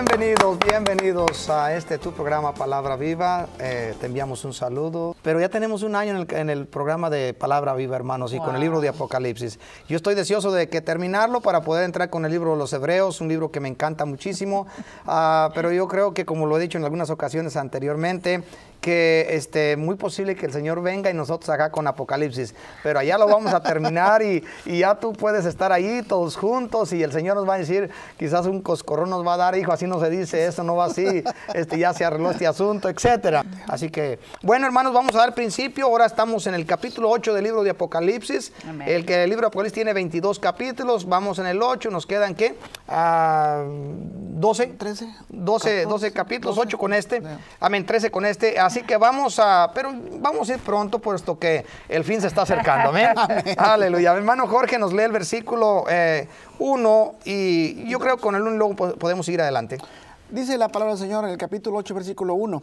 Bienvenidos, bienvenidos a este tu programa Palabra Viva. Eh, te enviamos un saludo. Pero ya tenemos un año en el, programa de Palabra Viva, hermanos, y con el libro de Apocalipsis. Yo estoy deseoso de que terminarlo para poder entrar con el libro de los Hebreos, un libro que me encanta muchísimo. Ah, pero yo creo que, como lo he dicho en algunas ocasiones anteriormente, que este, muy posible que el Señor venga y nosotros acá con Apocalipsis. Pero allá lo vamos a terminar y, ya tú puedes estar ahí todos juntos y el Señor nos va a decir, quizás un coscorrón nos va a dar, hijo, así no se dice, eso no va así, este ya se arregló este asunto, etcétera. Así que, bueno, hermanos, vamos a dar principio. Ahora estamos en el capítulo 8 del libro de Apocalipsis. El que el libro de Apocalipsis tiene 22 capítulos, vamos en el 8, nos quedan que, 12, 13, 12, 12 capítulos, 8 con este. Amén, 13 con este. Así que vamos a, pero vamos a ir pronto puesto que el fin se está acercando. Amén. aleluya, Aleluya. Hermano Jorge nos lee el versículo eh, uno y yo creo que con el 1 luego podemos seguir adelante. Dice la palabra del Señor en el capítulo 8, versículo 1.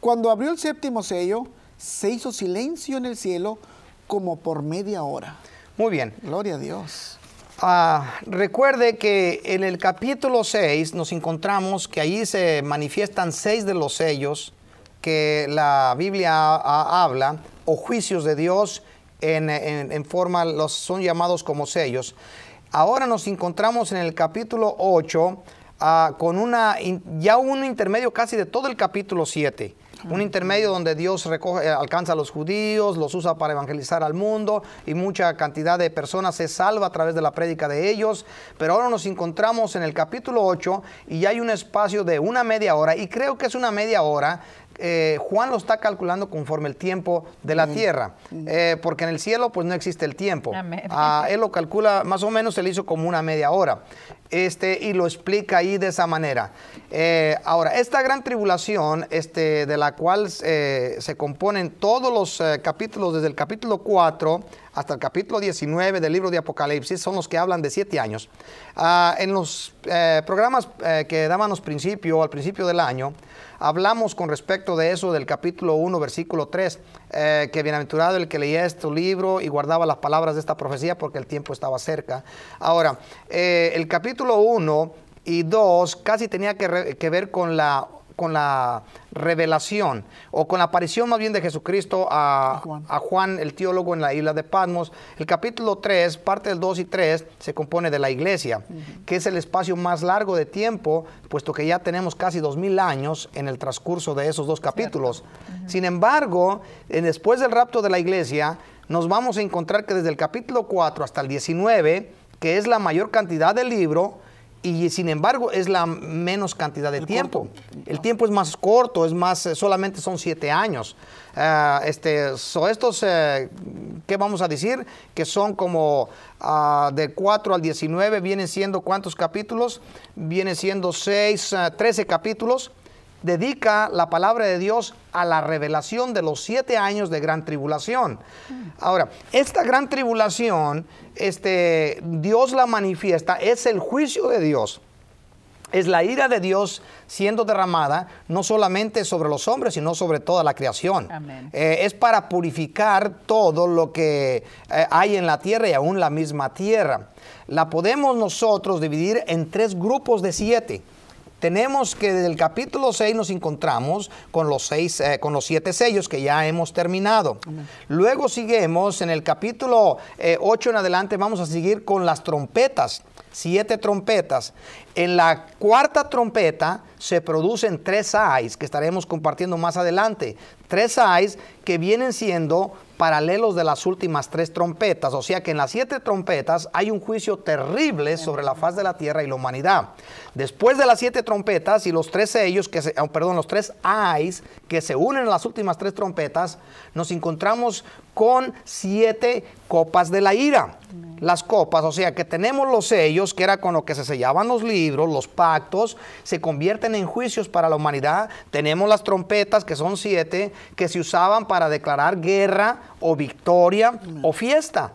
Cuando abrió el séptimo sello, se hizo silencio en el cielo como por media hora. Muy bien. Gloria a Dios. Ah, recuerde que en el capítulo 6 nos encontramos que allí se manifiestan seis de los sellos que la Biblia habla, o juicios de Dios en, en forma, los, son llamados como sellos. Ahora nos encontramos en el capítulo 8 ah, con una, ya un intermedio casi de todo el capítulo 7. Un intermedio donde Dios recoge, eh, alcanza a los judíos, los usa para evangelizar al mundo y mucha cantidad de personas se salva a través de la prédica de ellos. Pero ahora nos encontramos en el capítulo 8 y ya hay un espacio de una media hora y creo que es una media hora eh, Juan lo está calculando conforme el tiempo de la tierra, eh, porque en el cielo pues no existe el tiempo. Ah, él lo calcula, más o menos se le hizo como una media hora este, y lo explica ahí de esa manera. Eh, ahora, esta gran tribulación, este, de la cual eh, se componen todos los eh, capítulos, desde el capítulo 4 hasta el capítulo 19 del libro de Apocalipsis, son los que hablan de siete años. Ah, en los programas que dábamos principio, al principio del año, hablamos con respecto de eso del capítulo 1, versículo 3, que bienaventurado el que leía este libro y guardaba las palabras de esta profecía porque el tiempo estaba cerca. Ahora, el capítulo capítulo 1 y 2 casi tenía que, ver con la, con la revelación o con la aparición más bien de Jesucristo a, Juan. el teólogo en la isla de Patmos. El capítulo 3, parte del 2 y 3, se compone de la iglesia, que es el espacio más largo de tiempo, puesto que ya tenemos casi dos mil años en el transcurso de esos dos capítulos. Sin embargo, eh, después del rapto de la iglesia, nos vamos a encontrar que desde el capítulo 4 hasta el 19, que es la mayor cantidad de libro y sin embargo es la menos cantidad de tiempo. El tiempo es más corto, es más, eh, solamente son siete años. Eh, este, so estos, eh, ¿qué vamos a decir? Que son como ah, de 4 al 19, vienen siendo cuántos capítulos? Vienen siendo 6, 13 capítulos dedica la palabra de Dios a la revelación de los siete años de gran tribulación. Ahora, esta gran tribulación, este, Dios la manifiesta, es el juicio de Dios es la ira de Dios siendo derramada no solamente sobre los hombres, sino sobre toda la creación. Eh, es para purificar todo lo que eh, hay en la tierra y aún la misma tierra. La podemos nosotros dividir en tres grupos de siete tenemos que desde el capítulo 6 nos encontramos con los, eh, con los siete sellos que ya hemos terminado. Luego seguimos en el capítulo 8 eh, en adelante, vamos a seguir con las trompetas, siete trompetas. En la cuarta trompeta se producen tres ais que estaremos compartiendo más adelante. Tres ais que vienen siendo paralelos de las últimas tres trompetas, o sea que en las siete trompetas hay un juicio terrible sobre la faz de la tierra y la humanidad. Después de las siete trompetas y los tres ellos que ah, perdón, los tres eyes que se unen a las últimas tres trompetas, nos encontramos con siete copas de la ira las copas, o sea que tenemos los sellos, que era con lo que se sellaban los libros, los pactos, se convierten en juicios para la humanidad, tenemos las trompetas, que son siete, que se usaban para declarar guerra o victoria o fiesta.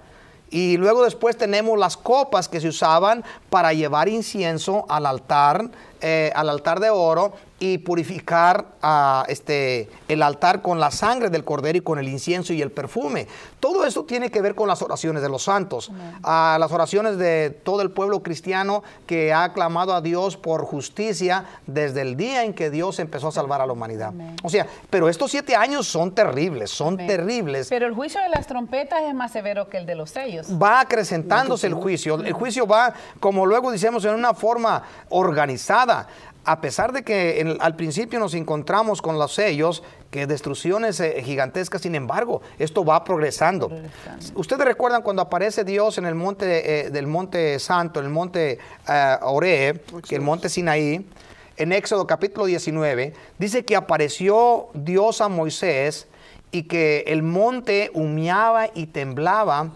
Y luego después tenemos las copas que se usaban para llevar incienso al altar, eh, al altar de oro, y purificar ah, este, el altar con la sangre del cordero y con el incienso y el perfume. Todo eso tiene que ver con las oraciones de los santos, a ah, las oraciones de todo el pueblo cristiano que ha clamado a Dios por justicia desde el día en que Dios empezó a salvar a la humanidad. O sea, pero estos siete años son terribles, son terribles. Pero el juicio de las trompetas es más severo que el de los sellos. Va acrecentándose el juicio, el juicio va, como luego decimos, en una forma organizada a pesar de que al principio nos encontramos con los sellos, que destrucciones eh, gigantescas, sin embargo, esto va progresando. Ustedes recuerdan cuando aparece Dios en el monte eh, del monte Santo, el monte eh, Ore, que el monte Sinaí, en Éxodo capítulo 19, dice que apareció Dios a Moisés y que el monte humeaba y temblaba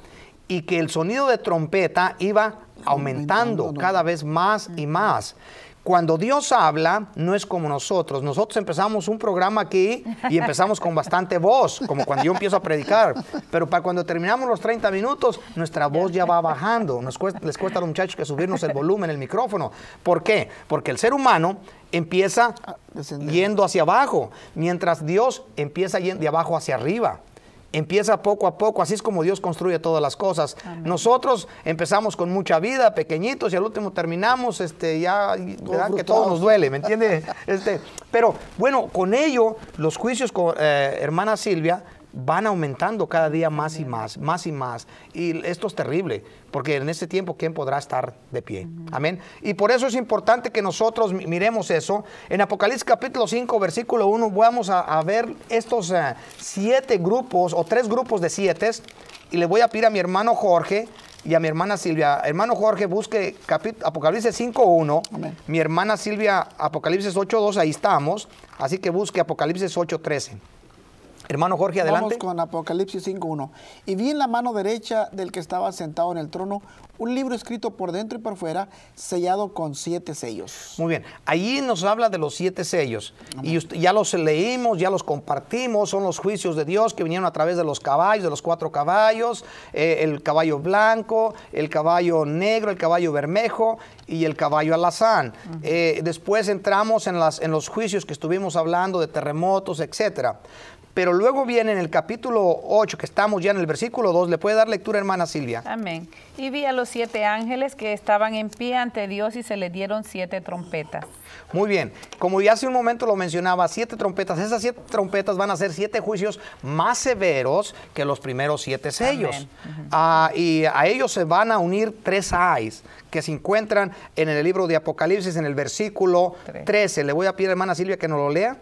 y que el sonido de trompeta iba aumentando cada vez más y más cuando Dios habla, no es como nosotros. Nosotros empezamos un programa aquí y empezamos con bastante voz, como cuando yo empiezo a predicar. Pero para cuando terminamos los 30 minutos, nuestra voz ya va bajando. Nos les cuesta a los muchachos que subirnos el volumen, el micrófono. ¿Por qué? Porque el ser humano empieza yendo hacia abajo, mientras Dios empieza de abajo hacia arriba. Empieza poco a poco, así es como Dios construye todas las cosas. Nosotros empezamos con mucha vida, pequeñitos, y al último terminamos, este, ya, que todo nos duele, ¿me entiendes? este, pero bueno, con ello, los juicios, con, eh, hermana Silvia, van aumentando cada día más y más, más y más. Y esto es terrible, porque en este tiempo, ¿quién podrá estar de pie? Amén. Y por eso es importante que nosotros miremos eso. En Apocalipsis capítulo 5, versículo 1, vamos a, ver estos eh, siete grupos o tres grupos de siete. Y le voy a pedir a mi hermano Jorge y a mi hermana Silvia. Hermano Jorge, busque Apocalipsis 5.1. Mi hermana Silvia, Apocalipsis 8.2, ahí estamos. Así que busque Apocalipsis 8.13. Hermano Jorge, adelante. Vamos con Apocalipsis 5.1. Y vi en la mano derecha del que estaba sentado en el trono un libro escrito por dentro y por fuera, sellado con siete sellos. Muy bien, allí nos habla de los siete sellos. Y ya los leímos, ya los compartimos, son los juicios de Dios que vinieron a través de los caballos, de los cuatro caballos, eh, el caballo blanco, el caballo negro, el caballo bermejo y el caballo alazán. Eh, después entramos en, las, en los juicios que estuvimos hablando de terremotos, etcétera. Pero luego viene en el capítulo 8, que estamos ya en el versículo 2, le puede dar lectura, hermana Silvia. Amén. Y vi a los siete ángeles que estaban en pie ante Dios y se le dieron siete trompetas. Muy bien, como ya hace un momento lo mencionaba, siete trompetas, esas siete trompetas van a ser siete juicios más severos que los primeros siete sellos. Ah, y a ellos se van a unir tres AIs que se encuentran en el libro de Apocalipsis, en el versículo 13. Le voy a pedir a hermana Silvia que nos lo lea.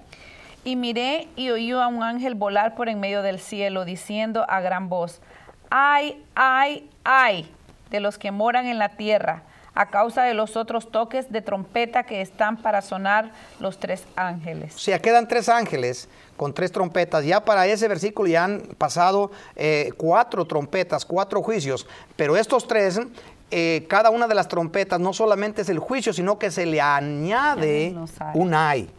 Y miré y oí a un ángel volar por en medio del cielo, diciendo a gran voz, ay, ay, ay, de los que moran en la tierra, a causa de los otros toques de trompeta que están para sonar los tres ángeles. O sea, quedan tres ángeles con tres trompetas. Ya para ese versículo ya han pasado eh, cuatro trompetas, cuatro juicios, pero estos tres eh, cada una de las trompetas no solamente es el juicio, sino que se le añade un ay.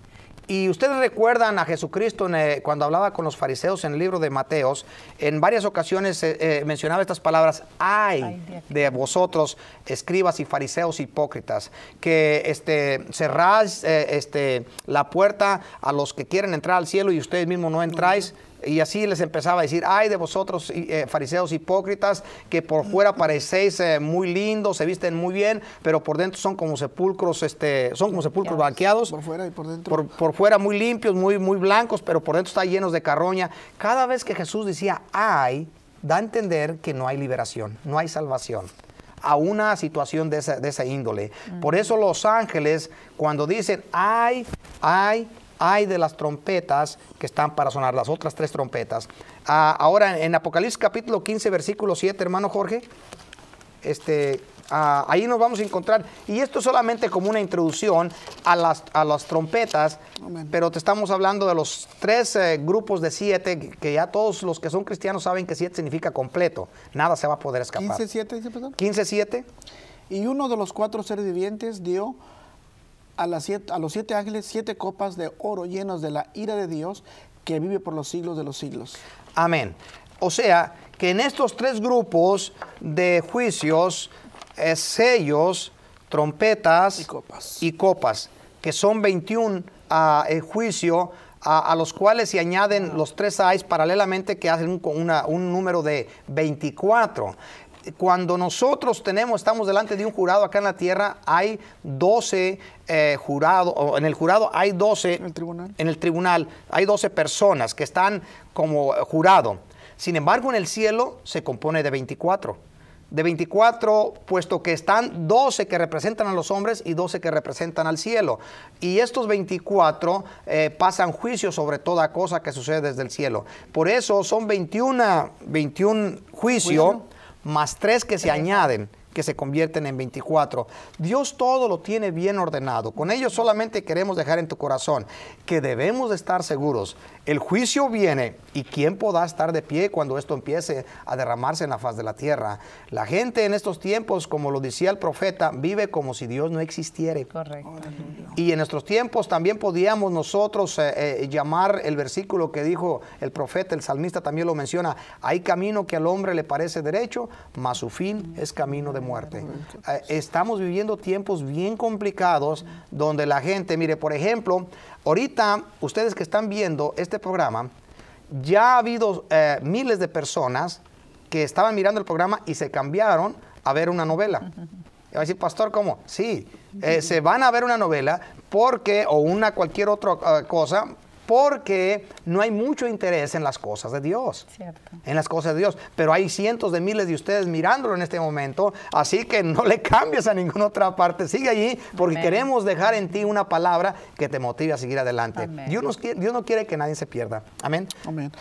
Y ustedes recuerdan a Jesucristo eh, cuando hablaba con los fariseos en el libro de Mateos, en varias ocasiones eh, eh, mencionaba estas palabras, ay de vosotros, escribas y fariseos hipócritas, que este, cerráis este, la puerta a los que quieren entrar al cielo y ustedes mismos no entráis. Y así les empezaba a decir, ay de vosotros eh, fariseos hipócritas, que por fuera parecéis eh, muy lindos, se visten muy bien, pero por dentro son como sepulcros, este, son como sepulcros blanqueados. Por fuera y por dentro. Por, fuera muy limpios, muy, muy blancos, pero por dentro están llenos de carroña. Cada vez que Jesús decía, ay, da a entender que no hay liberación, no hay salvación a una situación de esa, índole. Por eso los ángeles, cuando dicen, ay, ay, hay de las trompetas que están para sonar, las otras tres trompetas. Ah, ahora, en Apocalipsis capítulo 15, versículo 7, hermano Jorge, este, ah, ahí nos vamos a encontrar, y esto solamente como una introducción a las, las trompetas, pero te estamos hablando de los tres eh, grupos de siete, que ya todos los que son cristianos saben que siete significa completo, nada se va a poder escapar. ¿15-7 dice 15-7. Y uno de los cuatro seres vivientes dio a, los siete ángeles siete copas de oro llenos de la ira de Dios que vive por los siglos de los siglos. Amén. O sea, que en estos tres grupos de juicios, eh, sellos, trompetas y copas. que son 21 juicios ah, eh, juicio, a, los cuales se añaden los tres AIS paralelamente que hacen un, un número de 24 cuando nosotros tenemos, estamos delante de un jurado acá en la tierra, hay 12 eh, jurados, en el jurado hay 12, ¿En el, tribunal? en el tribunal hay 12 personas que están como eh, jurado. Sin embargo, en el cielo se compone de 24 de 24, puesto que están 12 que representan a los hombres y 12 que representan al cielo. Y estos 24 eh, pasan juicio sobre toda cosa que sucede desde el cielo. Por eso son 21, 21 ¿Juicio? más tres que se añaden que se convierten en 24. Dios todo lo tiene bien ordenado. Con ello solamente queremos dejar en tu corazón que debemos estar seguros. El juicio viene y quién podrá estar de pie cuando esto empiece a derramarse en la faz de la tierra. La gente en estos tiempos, como lo decía el profeta, vive como si Dios no existiera. Correcto. Y en nuestros tiempos también podíamos nosotros eh, eh, llamar el versículo que dijo el profeta, el salmista también lo menciona, hay camino que al hombre le parece derecho, mas su fin es camino de muerte. Ah, estamos viviendo tiempos bien complicados donde la gente, mire, por ejemplo, ahorita ustedes que están viendo este programa, ya ha habido eh, miles de personas que estaban mirando el programa y se cambiaron a ver una novela. Y va a decir, pastor, ¿cómo? Sí, eh, se van a ver una novela porque, o una cualquier otra ah, cosa, porque no hay mucho interés en las cosas de Dios. En las cosas de Dios. Pero hay cientos de miles de ustedes mirándolo en este momento, así que no le cambies a ninguna otra parte. Sigue allí porque queremos dejar en ti una palabra que te motive a seguir adelante. Dios, no quiere que nadie se pierda. Amén.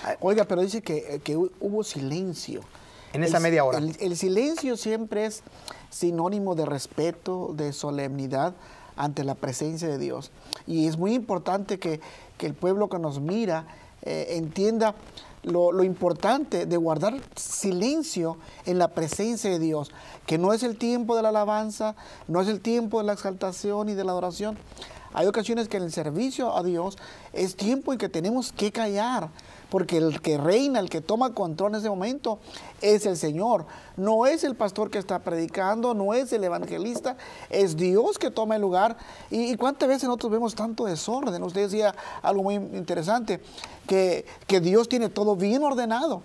Ah, Oiga, pero dice que, eh, hubo silencio. En esa media hora. el silencio siempre es sinónimo de respeto, de solemnidad ante la presencia de Dios. Y es muy importante que que el pueblo que nos mira eh, entienda lo, lo, importante de guardar silencio en la presencia de Dios, que no es el tiempo de la alabanza, no es el tiempo de la exaltación y de la adoración. Hay ocasiones que en el servicio a Dios es tiempo en que tenemos que callar, porque el que reina, el que toma control en ese momento es el Señor. No es el pastor que está predicando, no es el evangelista, es Dios que toma el lugar. ¿Y, cuántas veces nosotros vemos tanto desorden? Usted decía algo muy interesante, que, Dios tiene todo bien ordenado.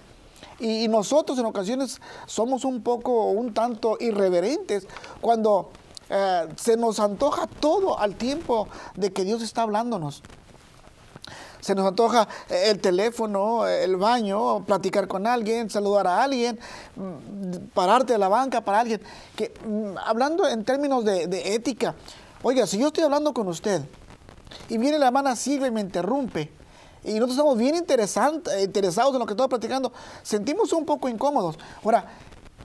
Y, nosotros en ocasiones somos un poco, un tanto irreverentes cuando eh, se nos antoja todo al tiempo de que Dios está hablándonos se nos antoja eh, el teléfono, eh, el baño, platicar con alguien, saludar a alguien, mm, pararte a la banca para alguien. Mm, hablando en términos de, ética, oiga, si yo estoy hablando con usted y viene la hermana sigue y me interrumpe, y nosotros estamos bien interesados en lo que estamos platicando, sentimos un poco incómodos. Ahora,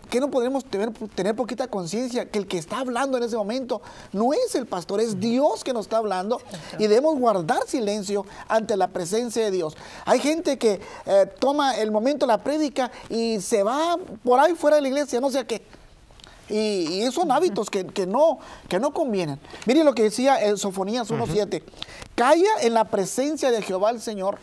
que no podemos tener, tener poquita conciencia que el que está hablando en ese momento no es el pastor, es Dios que nos está hablando y debemos guardar silencio ante la presencia de Dios. Hay gente que eh, toma el momento de la prédica y se va por ahí fuera de la iglesia, no sé qué. Y, y, son hábitos que, no, que no convienen. miren lo que decía en eh, Sofonías 1.7. Calla en la presencia de Jehová el Señor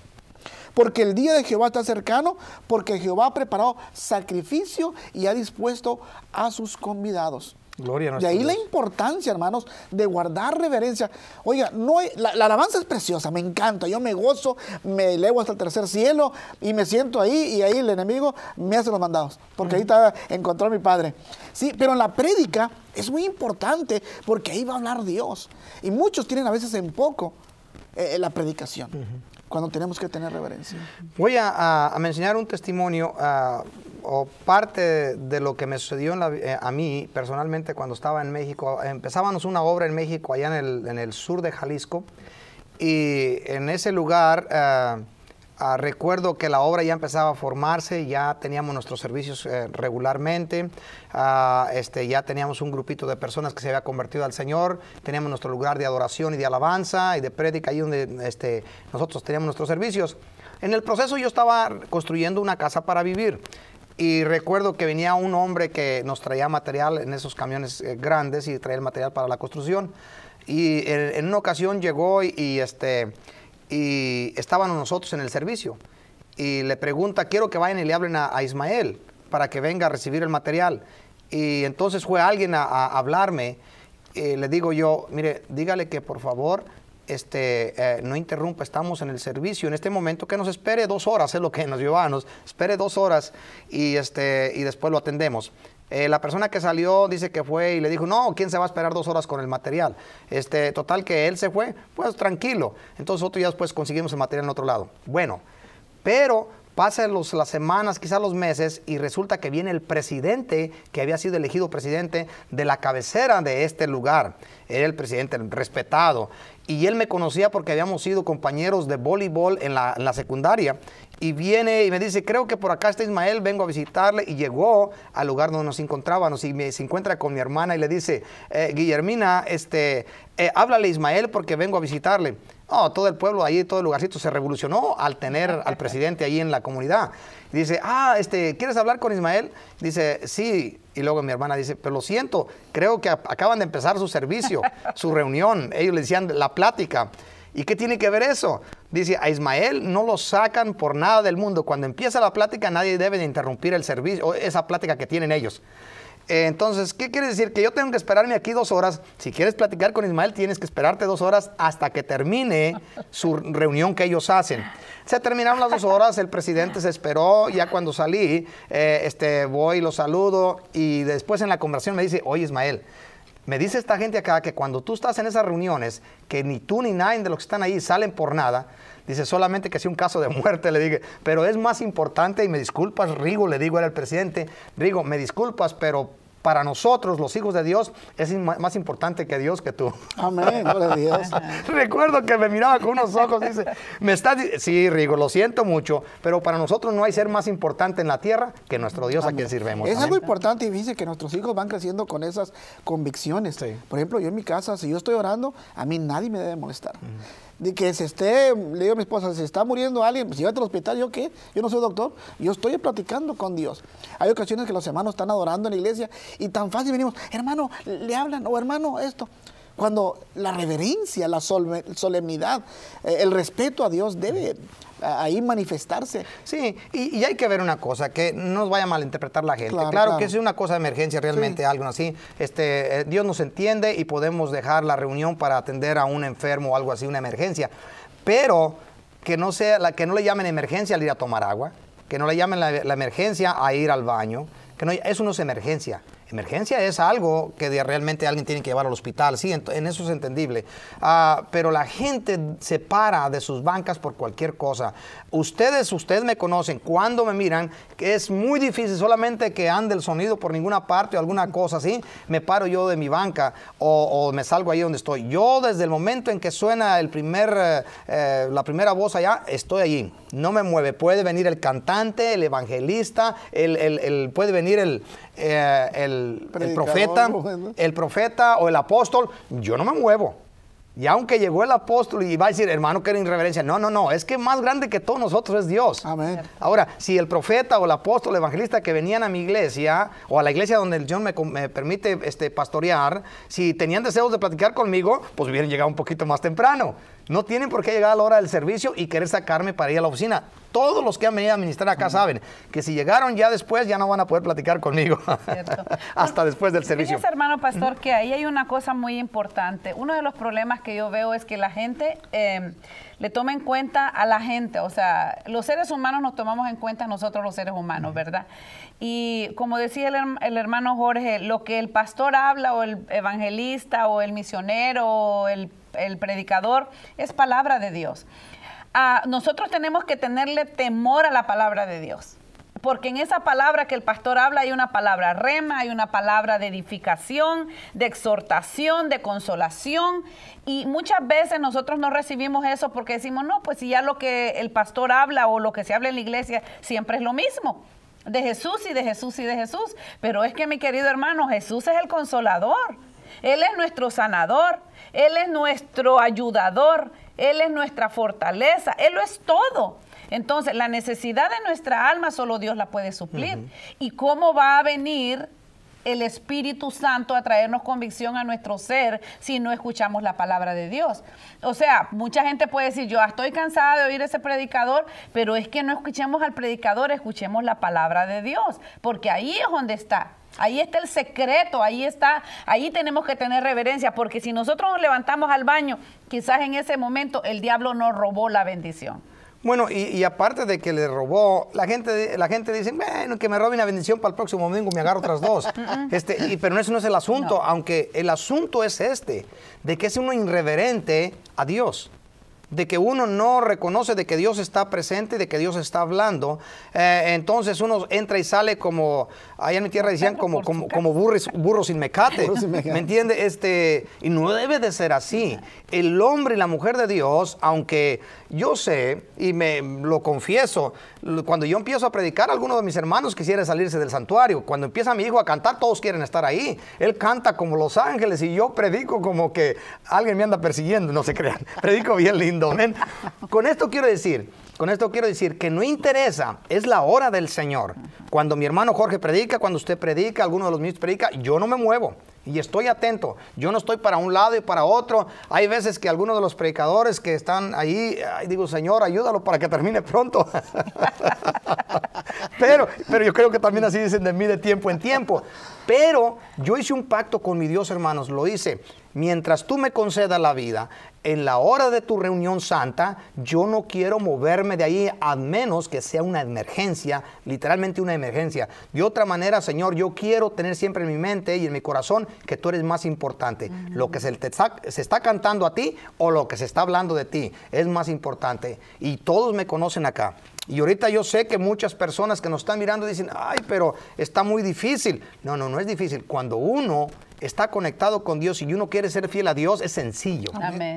porque el día de Jehová está cercano, porque Jehová ha preparado sacrificio y ha dispuesto a sus convidados. Gloria a de ahí la importancia, hermanos, de guardar reverencia. Oiga, no la, alabanza es preciosa, me encanta, yo me gozo, me elevo hasta el tercer cielo y me siento ahí y ahí el enemigo me hace los mandados, porque ahí está, encontró mi padre. Sí, pero en la prédica es muy importante porque ahí va a hablar Dios. Y muchos tienen a veces en poco eh, la predicación cuando tenemos que tener reverencia. Voy a, a, mencionar un testimonio o parte de, lo que me sucedió eh, a mí personalmente cuando estaba en México. Empezábamos una obra en México, allá en el, en el sur de Jalisco, y en ese lugar... Eh, Ah, recuerdo que la obra ya empezaba a formarse, ya teníamos nuestros servicios eh, regularmente, ah, este, ya teníamos un grupito de personas que se había convertido al Señor, teníamos nuestro lugar de adoración y de alabanza y de prédica, ahí donde este, nosotros teníamos nuestros servicios. En el proceso yo estaba construyendo una casa para vivir. Y recuerdo que venía un hombre que nos traía material en esos camiones eh, grandes y traía el material para la construcción. Y en, una ocasión llegó y, y este, y estábamos nosotros en el servicio. Y le pregunta, quiero que vayan y le hablen a, Ismael para que venga a recibir el material. Y entonces fue alguien a, hablarme. Eh, le digo yo, mire, dígale que por favor este, eh, no interrumpa, estamos en el servicio en este momento, que nos espere dos horas, es lo que nos llevamos, espere dos horas y, este, y después lo atendemos. Eh, la persona que salió dice que fue y le dijo, no, ¿quién se va a esperar dos horas con el material? Este, total que él se fue, pues tranquilo. Entonces nosotros ya después conseguimos el material en otro lado. Bueno, pero Pasan los, las semanas, quizás los meses, y resulta que viene el presidente que había sido elegido presidente de la cabecera de este lugar. Era el presidente respetado. Y él me conocía porque habíamos sido compañeros de voleibol en la, secundaria. Y viene y me dice, creo que por acá está Ismael, vengo a visitarle. Y llegó al lugar donde nos encontrábamos y se encuentra con mi hermana y le dice, eh, Guillermina, este, eh, háblale Ismael porque vengo a visitarle todo el pueblo ahí, todo el lugarcito se revolucionó al tener al presidente ahí en la comunidad. dice, ah, este, ¿quieres hablar con Ismael? Dice, sí. Y luego mi hermana dice, pero lo siento, creo que acaban de empezar su servicio, su reunión. Ellos le decían la plática. ¿Y qué tiene que ver eso? Dice, a Ismael no lo sacan por nada del mundo. Cuando empieza la plática nadie debe interrumpir el servicio, o esa plática que tienen ellos entonces, ¿qué quiere decir? Que yo tengo que esperarme aquí dos horas. Si quieres platicar con Ismael, tienes que esperarte dos horas hasta que termine su reunión que ellos hacen. Se terminaron las dos horas, el presidente se esperó, ya cuando salí, eh, este, voy, lo saludo y después en la conversación me dice, oye Ismael, me dice esta gente acá que cuando tú estás en esas reuniones, que ni tú ni nadie de los que están ahí salen por nada, Dice, solamente que si un caso de muerte, le dije, pero es más importante y me disculpas, Rigo, le digo, era el presidente, Rigo, me disculpas, pero para nosotros, los hijos de Dios, es más importante que Dios que tú. Amén, Dios. Recuerdo que me miraba con unos ojos, dice, me estás, sí, Rigo, lo siento mucho, pero para nosotros no hay ser más importante en la tierra que nuestro Dios a quien sirvemos. Es algo importante y dice que nuestros hijos van creciendo con esas convicciones. Por ejemplo, yo en mi casa, si yo estoy orando, a mí nadie me debe molestar de que se esté, le digo a mi esposa, se está muriendo alguien, pues va al hospital, ¿yo qué? Yo no soy doctor, yo estoy platicando con Dios. Hay ocasiones que los hermanos están adorando en la iglesia y tan fácil venimos, hermano, le hablan, o hermano, esto cuando la reverencia, la solemnidad, eh, el respeto a Dios debe eh, ahí manifestarse. Sí, y, hay que ver una cosa, que no nos vaya a malinterpretar la gente. Claro, que es una cosa de emergencia realmente, algo así. Este, eh, Dios nos entiende y podemos dejar la reunión para atender a un enfermo o algo así, una emergencia. Pero que no, sea, la, que no le llamen emergencia al ir a tomar agua, que no le llamen la, emergencia a ir al baño, que no, eso no es emergencia. Emergencia es algo que realmente alguien tiene que llevar al hospital, sí, en, eso es entendible. Ah, pero la gente se para de sus bancas por cualquier cosa. Ustedes, ustedes me conocen, cuando me miran, que es muy difícil, solamente que ande el sonido por ninguna parte o alguna cosa así, me paro yo de mi banca o, me salgo ahí donde estoy. Yo desde el momento en que suena el primer, eh, eh, la primera voz allá, estoy allí. No me mueve. Puede venir el cantante, el evangelista, el puede venir el, eh, el, profeta, el profeta o el apóstol, yo no me muevo. Y aunque llegó el apóstol y va a decir, hermano, que era irreverencia. No, no, no. Es que más grande que todos nosotros es Dios. Ahora, si el profeta o el apóstol, el evangelista que venían a mi iglesia o a la iglesia donde el me, me, permite este, pastorear, si tenían deseos de platicar conmigo, pues hubieran llegado un poquito más temprano. No tienen por qué llegar a la hora del servicio y querer sacarme para ir a la oficina. Todos los que han venido a administrar acá saben que si llegaron ya después ya no van a poder platicar conmigo. Hasta después del servicio. Fíjese, hermano pastor, que ahí hay una cosa muy importante. Uno de los problemas que yo veo es que la gente eh, le toma en cuenta a la gente, o sea, los seres humanos nos tomamos en cuenta nosotros los seres humanos, ¿verdad? Y como decía el, hermano Jorge, lo que el pastor habla o el evangelista o el misionero o el, predicador es palabra de Dios. Ah, nosotros tenemos que tenerle temor a la palabra de Dios porque en esa palabra que el pastor habla hay una palabra rema, hay una palabra de edificación, de exhortación, de consolación. Y muchas veces nosotros no recibimos eso porque decimos, no, pues si ya lo que el pastor habla o lo que se habla en la iglesia siempre es lo mismo de Jesús y de Jesús y de Jesús. Pero es que mi querido hermano, Jesús es el consolador. Él es nuestro sanador, Él es nuestro ayudador, Él es nuestra fortaleza, Él lo es todo. Entonces, la necesidad de nuestra alma solo Dios la puede suplir. ¿Y cómo va a venir el Espíritu Santo a traernos convicción a nuestro ser si no escuchamos la palabra de Dios. O sea, mucha gente puede decir, yo estoy cansada de oír ese predicador, pero es que no escuchemos al predicador, escuchemos la palabra de Dios, porque ahí es donde está. Ahí está el secreto, ahí está, ahí tenemos que tener reverencia, porque si nosotros nos levantamos al baño, quizás en ese momento el diablo nos robó la bendición. Bueno, y, aparte de que le robó, la gente, la gente dice, bueno, que me robe una bendición para el próximo domingo, me agarro otras dos. este, y, pero eso no es el asunto, aunque el asunto es este, de que es uno irreverente a Dios de que uno no reconoce de que Dios está presente, de que Dios está hablando, eh, entonces uno entra y sale como, allá en mi tierra decían como, como, burros, burro sin mecate, ¿me entiende? Este, y no debe de ser así. El hombre y la mujer de Dios, aunque yo sé, y me lo confieso, cuando yo empiezo a predicar, alguno de mis hermanos quisiera salirse del santuario, cuando empieza mi hijo a cantar, todos quieren estar ahí, él canta como los ángeles y yo predico como que alguien me anda persiguiendo, no se crean, predico bien lindo. Con esto quiero decir, con esto quiero decir que no interesa, es la hora del Señor. Cuando mi hermano Jorge predica, cuando usted predica, alguno de los ministros predica, yo no me muevo y estoy atento. Yo no estoy para un lado y para otro. Hay veces que algunos de los predicadores que están ahí, digo, Señor, ayúdalo para que termine pronto. pero, pero yo creo que también así dicen de mí de tiempo en tiempo. Pero yo hice un pacto con mi Dios, hermanos, lo hice mientras tú me concedas la vida, en la hora de tu reunión santa, yo no quiero moverme de ahí a menos que sea una emergencia, literalmente una emergencia. De otra manera, Señor, yo quiero tener siempre en mi mente y en mi corazón que tú eres más importante. Lo que se, te se está cantando a ti o lo que se está hablando de ti es más importante. Y todos me conocen acá. Y ahorita yo sé que muchas personas que nos están mirando dicen, ay, pero está muy difícil. No, no, no es difícil. Cuando uno está conectado con Dios y uno quiere ser fiel a Dios, es sencillo.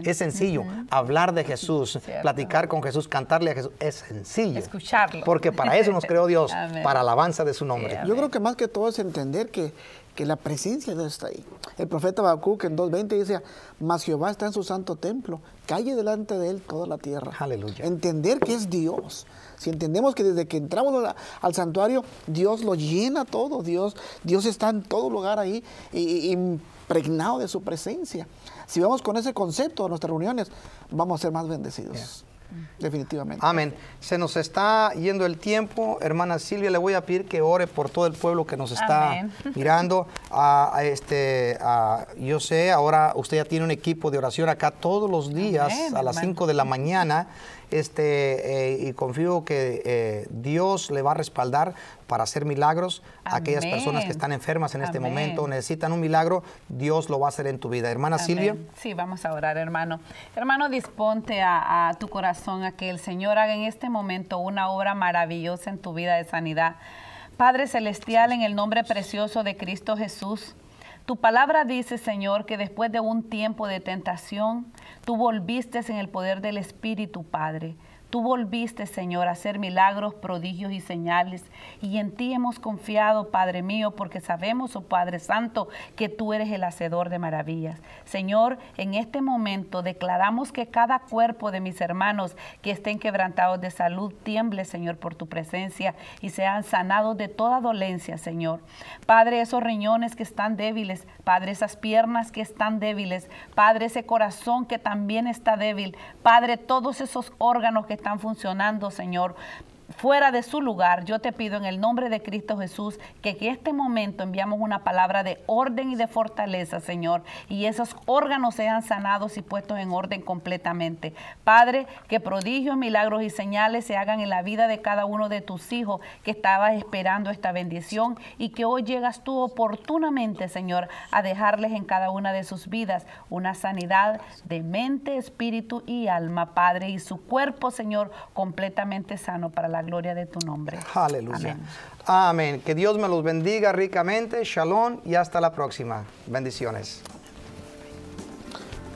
Es sencillo. Hablar de Jesús, platicar con Jesús, cantarle a Jesús, es sencillo. Escucharlo. Porque para eso nos creó Dios, para alabanza de su nombre. Yo creo que más que todo es entender que, la presencia de Dios está ahí. El profeta Habacuc en 2.20 dice, mas Jehová está en su santo templo, calle delante de él toda la tierra. Aleluya. Entender que es Dios. Si entendemos que desde que entramos al santuario, Dios lo llena todo, Dios, Dios está en todo lugar ahí, impregnado de su presencia. Si vamos con ese concepto a nuestras reuniones, vamos a ser más bendecidos. Definitivamente. Amén. Se nos está yendo el tiempo. Hermana Silvia, le voy a pedir que ore por todo el pueblo que nos está mirando. A, este, yo sé, ahora usted ya tiene un equipo de oración acá todos los días a las 5 de la mañana este, eh, y confío que eh, Dios le va a respaldar para hacer milagros a aquellas personas que están enfermas en este momento, necesitan un milagro, Dios lo va a hacer en tu vida. Hermana Silvia. Sí, vamos a orar, hermano. Hermano, disponte a tu corazón a que el Señor haga en este momento una obra maravillosa en tu vida de sanidad. Padre Celestial, en el nombre precioso de Cristo Jesús, tu palabra dice, Señor, que después de un tiempo de tentación, tú volviste en el poder del Espíritu, Padre, Tú volviste, Señor, a hacer milagros, prodigios y señales. Y en ti hemos confiado, Padre mío, porque sabemos, oh Padre Santo, que tú eres el hacedor de maravillas. Señor, en este momento declaramos que cada cuerpo de mis hermanos que estén quebrantados de salud tiemble, Señor, por tu presencia y sean sanados de toda dolencia, Señor. Padre, esos riñones que están débiles, Padre, esas piernas que están débiles, Padre, ese corazón que también está débil, Padre, todos esos órganos que están funcionando, Señor, fuera de su lugar, yo te pido en el nombre de Cristo Jesús que en este momento enviamos una palabra de orden y de fortaleza, Señor, y esos órganos sean sanados y puestos en orden completamente. Padre, que prodigios, milagros y señales se hagan en la vida de cada uno de tus hijos que estabas esperando esta bendición y que hoy llegas tú oportunamente, Señor, a dejarles en cada una de sus vidas una sanidad de mente, espíritu y alma, Padre, y su cuerpo, Señor, completamente sano para la gloria de tu nombre. Aleluya. Amén. Que Dios me los bendiga ricamente. Shalom y hasta la próxima. Bendiciones.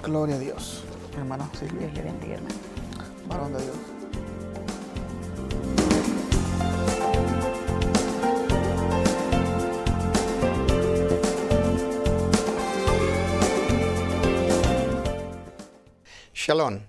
Gloria a Dios. Hermano sí Dios le bendiga, hermano. Varón de Dios. Shalom.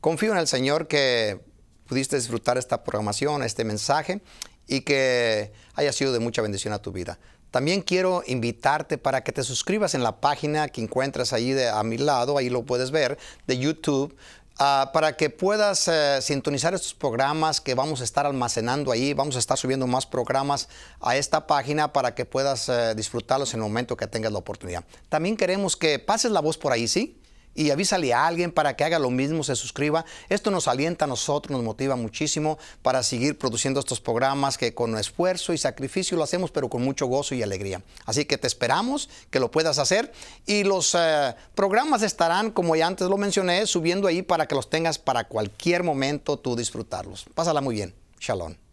Confío en el Señor que pudiste disfrutar esta programación, este mensaje y que haya sido de mucha bendición a tu vida. También quiero invitarte para que te suscribas en la página que encuentras ahí a mi lado, ahí lo puedes ver, de YouTube. Ah, para que puedas eh, sintonizar estos programas que vamos a estar almacenando ahí, vamos a estar subiendo más programas a esta página para que puedas eh, disfrutarlos en el momento que tengas la oportunidad. También queremos que pases la voz por ahí, ¿sí? y avísale a alguien para que haga lo mismo, se suscriba. Esto nos alienta a nosotros, nos motiva muchísimo para seguir produciendo estos programas que con esfuerzo y sacrificio lo hacemos, pero con mucho gozo y alegría. Así que te esperamos que lo puedas hacer y los eh, programas estarán, como ya antes lo mencioné, subiendo ahí para que los tengas para cualquier momento tú disfrutarlos. Pásala muy bien. Shalom.